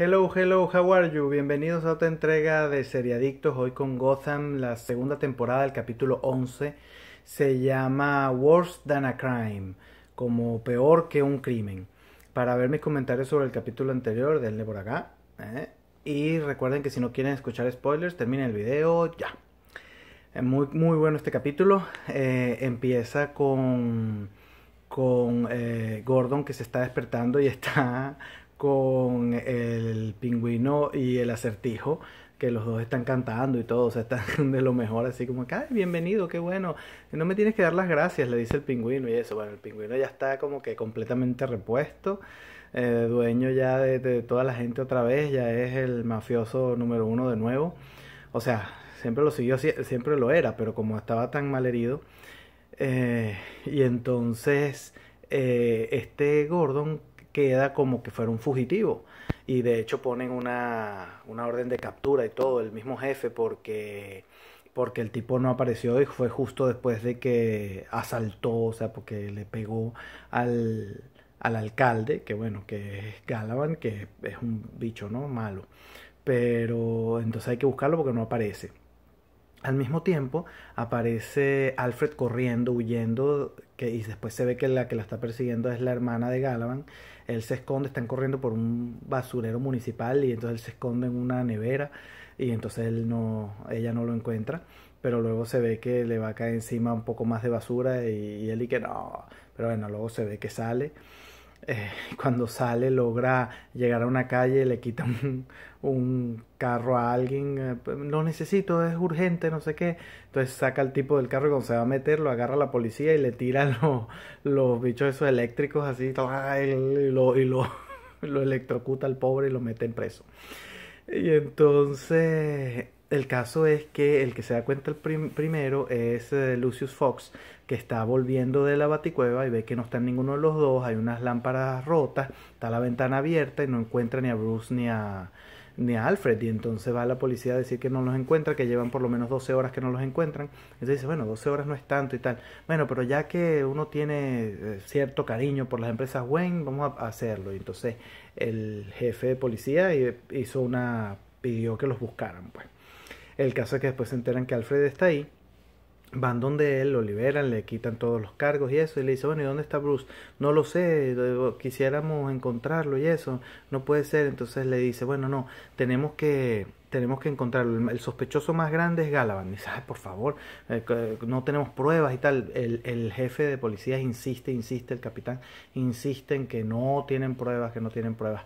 Hello, hello, how are you? Bienvenidos a otra entrega de Seriadictos, hoy con Gotham, la segunda temporada del capítulo 11. Se llama Worse Than a Crime, como peor que un crimen. Para ver mis comentarios sobre el capítulo anterior, denle por acá. ¿eh? Y recuerden que si no quieren escuchar spoilers, terminen el video ya. Eh, muy, muy bueno este capítulo. Eh, empieza con, con Gordon que se está despertando y está con el pingüino y el acertijo, que los dos están cantando y todo, o sea, están de lo mejor, así como, ay, bienvenido, qué bueno, no me tienes que dar las gracias, le dice el pingüino y eso, bueno, el pingüino ya está como que completamente repuesto, eh, dueño ya de, toda la gente otra vez, ya es el mafioso número uno de nuevo, o sea, siempre lo siguió, siempre lo era, pero como estaba tan mal herido, eh, y entonces eh, este Gordon queda como que fuera un fugitivo. Y de hecho ponen una, orden de captura y todo, el mismo jefe, porque porque el tipo no apareció y fue justo después de que asaltó, o sea, porque le pegó al, al alcalde, que bueno, que es Galavan, que es un bicho, ¿no? Malo. Pero entonces hay que buscarlo porque no aparece. Al mismo tiempo aparece Alfred corriendo, huyendo, que, y después se ve que la que la está persiguiendo es la hermana de Galavan. Él se esconde, están corriendo por un basurero municipal y entonces él se esconde en una nevera y entonces él no, ella no lo encuentra. Pero luego se ve que le va a caer encima un poco más de basura y, y él y que no. Pero bueno, luego se ve que sale eh, cuando sale logra llegar a una calle, le quita un, carro a alguien, No eh, pues, lo necesito, es urgente, no sé qué. Entonces saca al tipo del carro y cuando se va a meter lo agarra a la policía y le tira los, los bichos esos eléctricos así y lo, lo electrocuta al pobre y lo mete en preso. Y entonces el caso es que el que se da cuenta el primero es eh, Lucius Fox, que está volviendo de la baticueva y ve que no están ninguno de los dos, hay unas lámparas rotas, está la ventana abierta y no encuentra ni a Bruce ni a, ni a Alfred. Y entonces va la policía a decir que no los encuentra, que llevan por lo menos 12 horas que no los encuentran. Entonces dice, bueno, 12 horas no es tanto y tal. Bueno, pero ya que uno tiene eh, cierto cariño por las empresas Wayne, vamos a hacerlo. Y entonces el jefe de policía eh, hizo una pidió que los buscaran, pues. El caso es que después se enteran que Alfred está ahí. Van donde él, lo liberan, le quitan todos los cargos y eso. Y le dice, bueno, ¿y dónde está Bruce? No lo sé, quisiéramos encontrarlo y eso. No puede ser. Entonces le dice, bueno, no, tenemos que tenemos que encontrarlo. El, sospechoso más grande es Galavan. Dice, Ay, por favor, eh, eh, no tenemos pruebas y tal. El, el, jefe de policía insiste, insiste, el capitán insiste en que no tienen pruebas, que no tienen pruebas.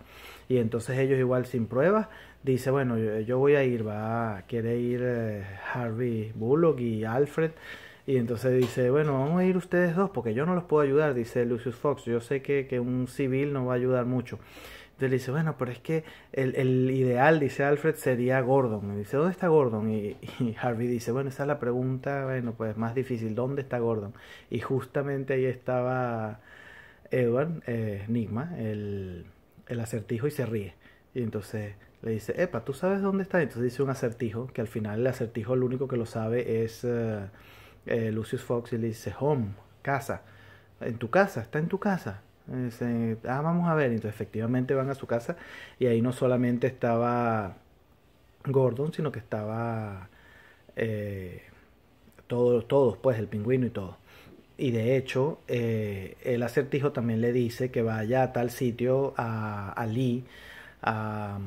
Y entonces ellos igual sin pruebas, dice, bueno, yo, voy a ir, va, quiere ir eh, Harvey Bullock y Alfred. Y entonces dice, bueno, vamos a ir ustedes dos porque yo no los puedo ayudar, dice Lucius Fox. Yo sé que un civil no va a ayudar mucho le dice, bueno, pero es que el, ideal, dice Alfred, sería Gordon. Y dice, ¿dónde está Gordon? Y, Harvey dice, bueno, esa es la pregunta, bueno, pues más difícil, ¿dónde está Gordon? Y justamente ahí estaba Edward, eh, Nigma, el, acertijo, y se ríe. Y entonces le dice, epa, ¿tú sabes dónde está? Entonces dice un acertijo, que al final el acertijo el único que lo sabe es eh, eh, Lucius Fox y le dice, home, casa, en tu casa, está en tu casa ah, vamos a ver. Entonces efectivamente van a su casa y ahí no solamente estaba Gordon, sino que estaba eh, todos, todos, pues el pingüino y todo. Y de hecho, eh, el acertijo también le dice que vaya a tal sitio a, Lee, a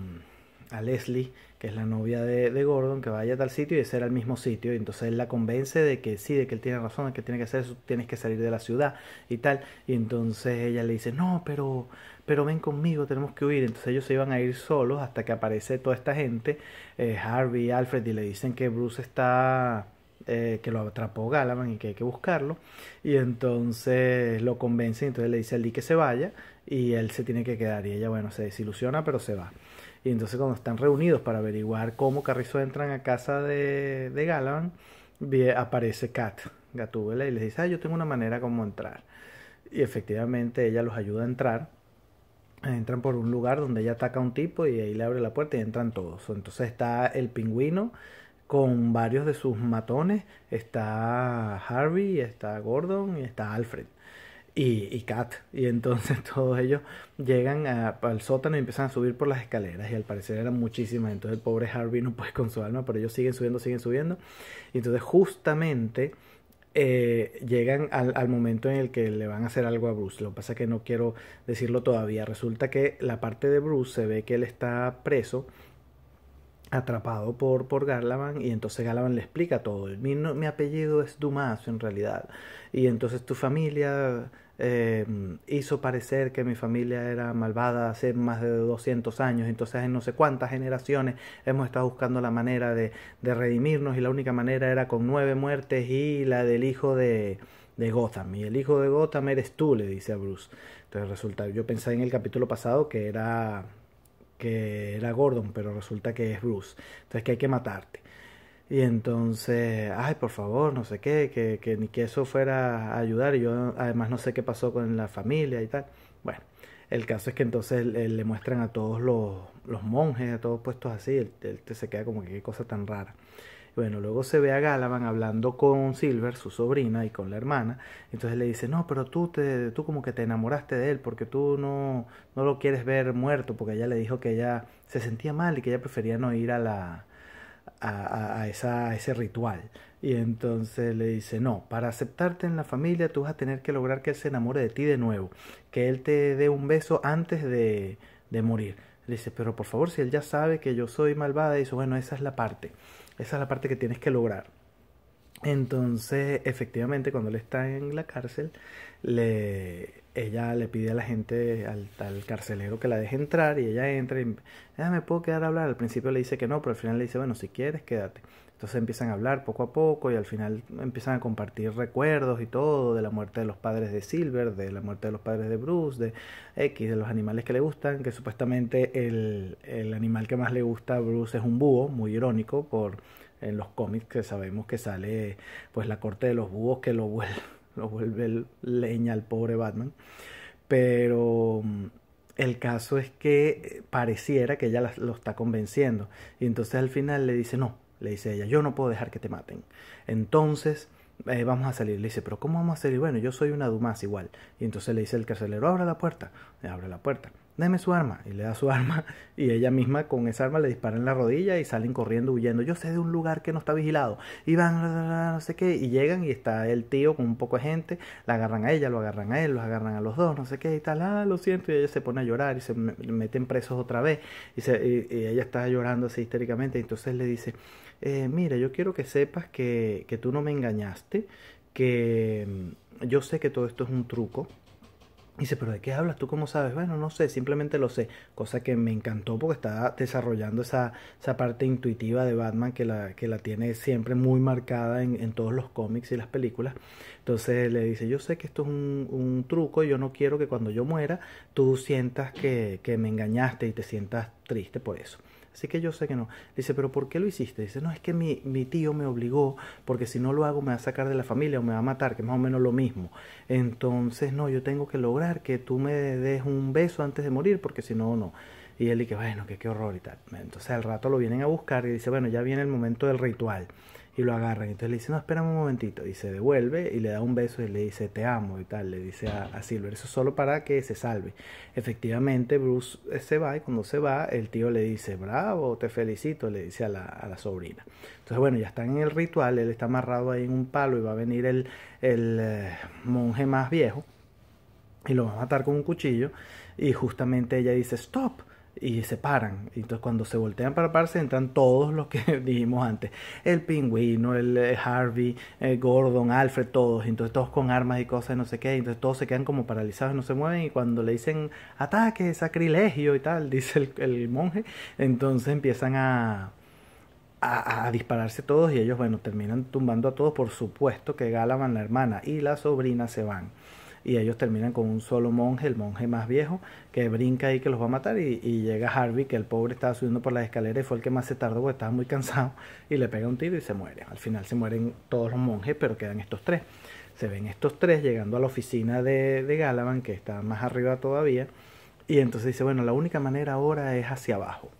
Leslie, es la novia de, Gordon, que vaya a tal sitio y ese era el mismo sitio. Y entonces él la convence de que sí, de que él tiene razón, de que tiene que hacer eso, tienes que salir de la ciudad y tal. Y entonces ella le dice, no, pero, pero ven conmigo, tenemos que huir. Entonces ellos se iban a ir solos hasta que aparece toda esta gente, eh, Harvey, Alfred, y le dicen que Bruce está... Eh, que lo atrapó Galaman y que hay que buscarlo. Y entonces lo convence, entonces le dice a Lee que se vaya y él se tiene que quedar. Y ella, bueno, se desilusiona, pero se va. Y entonces cuando están reunidos para averiguar cómo Carrizo entran a casa de, de Galavan, aparece Kat, Gatúbela, y les dice, ah, yo tengo una manera como entrar. Y efectivamente ella los ayuda a entrar. Entran por un lugar donde ella ataca a un tipo y ahí le abre la puerta y entran todos. Entonces está el pingüino con varios de sus matones. Está Harvey, está Gordon y está Alfred y, y, Kat. Y entonces todos ellos llegan al sótano y empiezan a subir por las escaleras. Y al parecer eran muchísimas. Entonces el pobre Harvey no puede con su alma, pero ellos siguen subiendo, siguen subiendo. Y entonces justamente eh, llegan al, al, momento en el que le van a hacer algo a Bruce. Lo que pasa es que no quiero decirlo todavía. Resulta que la parte de Bruce se ve que él está preso atrapado por, por Garlaban y entonces Garlaban le explica todo. Mi, mi apellido es Dumas en realidad. Y entonces tu familia eh, hizo parecer que mi familia era malvada hace más de 200 años. Entonces en no sé cuántas generaciones hemos estado buscando la manera de, de redimirnos y la única manera era con nueve muertes y la del hijo de, de Gotham. Y el hijo de Gotham eres tú, le dice a Bruce. Entonces resulta, yo pensé en el capítulo pasado que era que era Gordon, pero resulta que es Bruce. Entonces que hay que matarte. Y entonces, ay, por favor, no sé qué, que, que ni que eso fuera a ayudar. Y yo además no sé qué pasó con la familia y tal. Bueno, el caso es que entonces le, muestran a todos los, los monjes, a todos puestos así. Él, te se queda como que qué cosa tan rara. Bueno, luego se ve a Galavan hablando con Silver, su sobrina, y con la hermana. Entonces le dice, no, pero tú, te, tú como que te enamoraste de él porque tú no, no lo quieres ver muerto, porque ella le dijo que ella se sentía mal y que ella prefería no ir a, la, a, a, esa, ese ritual. Y entonces le dice, no, para aceptarte en la familia tú vas a tener que lograr que él se enamore de ti de nuevo, que él te dé un beso antes de, de morir. Le dice, pero por favor, si él ya sabe que yo soy malvada, dice, bueno, esa es la parte. Esa es la parte que tienes que lograr. Entonces, efectivamente, cuando él está en la cárcel, le, ella le pide a la gente, al, tal carcelero, que la deje entrar y ella entra y, ah, me puedo quedar a hablar. Al principio le dice que no, pero al final le dice, bueno, si quieres, quédate. Entonces empiezan a hablar poco a poco y al final empiezan a compartir recuerdos y todo de la muerte de los padres de Silver, de la muerte de los padres de Bruce, de X, de los animales que le gustan, que supuestamente el, animal que más le gusta a Bruce es un búho, muy irónico, por en los cómics que sabemos que sale pues la corte de los búhos que lo vuelve, lo vuelve leña al pobre Batman. Pero mm, el caso es que eh, pareciera que ella lo está convenciendo. Y entonces al final le dice, no, le dice ella, yo no puedo dejar que te maten. Entonces, eh, vamos a salir. Le dice, pero ¿cómo vamos a salir? Bueno, yo soy una Dumas igual. Y entonces le dice el carcelero, abre la puerta. Le abre la puerta. Deme su arma. Y le da su arma. Y ella misma con esa arma le dispara en la rodilla y salen corriendo huyendo. Yo sé de un lugar que no está vigilado. Y van, no sé qué. Y llegan y está el tío con un poco de gente. La agarran a ella, lo agarran a él, los agarran a los dos, no sé qué. Y tal, ah, lo siento. Y ella se pone a llorar y se meten presos otra vez. Y, ella está llorando así histéricamente. Y entonces le dice, eh, mira, yo quiero que sepas que, que tú no me engañaste, que mm, yo sé que todo esto es un truco, Dice, pero ¿de qué hablas? ¿Tú cómo sabes? Bueno, no sé, simplemente lo sé. Cosa que me encantó porque estaba desarrollando esa, esa parte intuitiva de Batman que la, que la tiene siempre muy marcada en, en, todos los cómics y las películas. Entonces le dice, yo sé que esto es un, truco y yo no quiero que cuando yo muera tú sientas que me engañaste y te sientas triste por eso. Así que yo sé que no. Dice, pero ¿por qué lo hiciste? Dice, no, es que mi, mi tío me obligó, porque si no lo hago me va a sacar de la familia o me va a matar, que es más o menos lo mismo. Entonces, no, yo tengo que lograr que tú me des un beso antes de morir, porque si no, no. Y él dice, bueno, que qué horror y tal. Entonces al rato lo vienen a buscar y dice, bueno, ya viene el momento del ritual y lo agarran. Entonces le dice, no, espérame un momentito. Y se devuelve y le da un beso y le dice, te amo y tal. Le dice a, Silver, eso solo para que se salve. Efectivamente, Bruce eh, se va y cuando se va, el tío le dice, bravo, te felicito, le dice a la, sobrina. Entonces, bueno, ya están en el ritual, él está amarrado ahí en un palo y va a venir el, eh, monje más viejo y lo va a matar con un cuchillo. Y justamente ella dice, stop y se paran. Entonces cuando se voltean para pararse entran todos los que dijimos antes. El pingüino, el eh, Harvey, el eh, Gordon, Alfred, todos. Entonces todos con armas y cosas no sé qué. Entonces todos se quedan como paralizados no se mueven. Y cuando le dicen ataque, sacrilegio y tal, dice el, monje, entonces empiezan a, a, dispararse todos y ellos, bueno, terminan tumbando a todos. Por supuesto que galaban la hermana y la sobrina se van y ellos terminan con un solo monje, el monje más viejo, que brinca y que los va a matar y, llega Harvey, que el pobre estaba subiendo por las escaleras y fue el que más se tardó porque estaba muy cansado y le pega un tiro y se muere. Al final se mueren todos los monjes, pero quedan estos tres. Se ven estos tres llegando a la oficina de, de Galavan, que está más arriba todavía, y entonces dice, bueno, la única manera ahora es hacia abajo.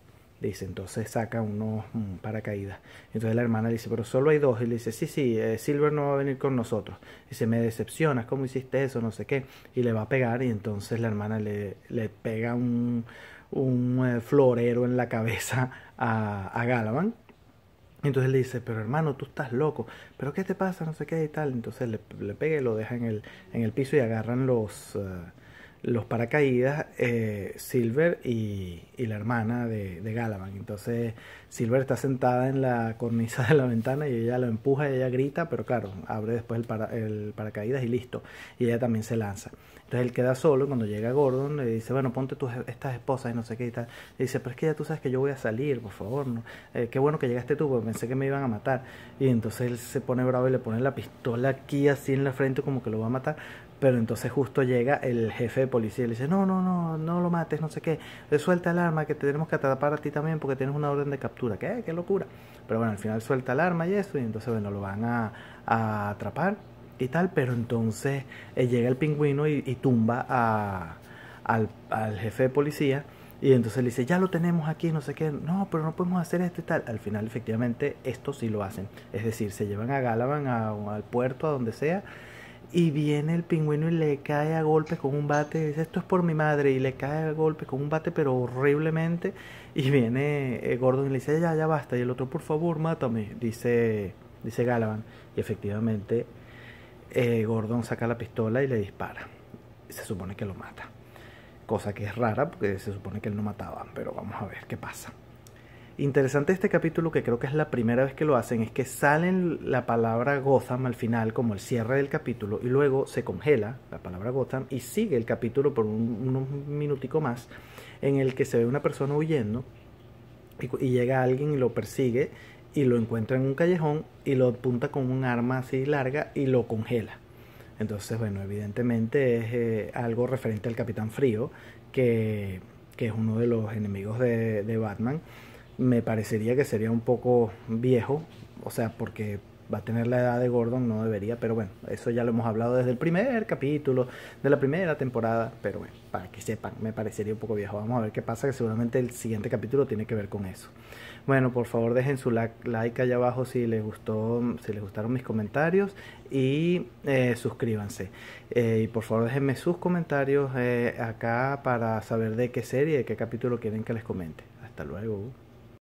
Dice, entonces saca unos mm, paracaídas. Entonces la hermana dice, pero solo hay dos. Y le dice, sí, sí, eh, Silver no va a venir con nosotros. Y dice, me decepcionas, ¿cómo hiciste eso? No sé qué. Y le va a pegar y entonces la hermana le, le pega un, un eh, florero en la cabeza a, a Galavan. Entonces le dice, pero hermano, tú estás loco, pero ¿qué te pasa? No sé qué y tal. Entonces le, le pega y lo deja en el, en el piso y agarran los... Eh, los paracaídas eh, Silver y, la hermana de, de Galavan. Entonces Silver está sentada en la cornisa de la ventana y ella lo empuja y ella grita, pero claro, abre después el, para, el paracaídas y listo. Y ella también se lanza. Entonces él queda solo y cuando llega Gordon le dice, bueno, ponte tus, estas esposas y no sé qué y tal. Le dice, pero es que ya tú sabes que yo voy a salir, por favor. ¿no? Eh, qué bueno que llegaste tú, porque pensé que me iban a matar. Y entonces él se pone bravo y le pone la pistola aquí así en la frente como que lo va a matar pero entonces justo llega el jefe de policía y le dice, no, no, no, no lo mates, no sé qué, suelta el arma que tenemos que atrapar a ti también porque tienes una orden de captura, ¿qué? ¡Qué locura! Pero bueno, al final suelta el arma y eso, y entonces, bueno, lo van a, a atrapar y tal, pero entonces eh, llega el pingüino y, tumba a, al, al jefe de policía. Y entonces le dice, ya lo tenemos aquí, no sé qué, no, pero no podemos hacer esto y tal. Al final, efectivamente, esto sí lo hacen. Es decir, se llevan a Galavan al puerto, a donde sea, y viene el pingüino y le cae a golpes con un bate. Dice, esto es por mi madre. Y le cae a golpes con un bate, pero horriblemente. Y viene eh, Gordon y le dice, ya, ya basta. Y el otro, por favor, mátame. Dice, dice Galavan. Y efectivamente, eh, Gordon saca la pistola y le dispara. Se supone que lo mata. Cosa que es rara porque se supone que él no mataba. Pero vamos a ver qué pasa. Interesante este capítulo, que creo que es la primera vez que lo hacen, es que salen la palabra Gotham al final, como el cierre del capítulo, y luego se congela la palabra Gotham y sigue el capítulo por un, unos minutico más, en el que se ve una persona huyendo y, llega alguien y lo persigue y lo encuentra en un callejón y lo apunta con un arma así larga y lo congela. Entonces, bueno, evidentemente es eh, algo referente al Capitán Frío, que, que, es uno de los enemigos de, de Batman me parecería que sería un poco viejo, o sea, porque va a tener la edad de Gordon, no debería, pero bueno, eso ya lo hemos hablado desde el primer capítulo de la primera temporada, pero bueno, para que sepan, me parecería un poco viejo. Vamos a ver qué pasa, que seguramente el siguiente capítulo tiene que ver con eso. Bueno, por favor dejen su like allá abajo si les gustó, si les gustaron mis comentarios y eh, suscríbanse. Eh, y por favor déjenme sus comentarios eh, acá para saber de qué serie, de qué capítulo quieren que les comente. Hasta luego.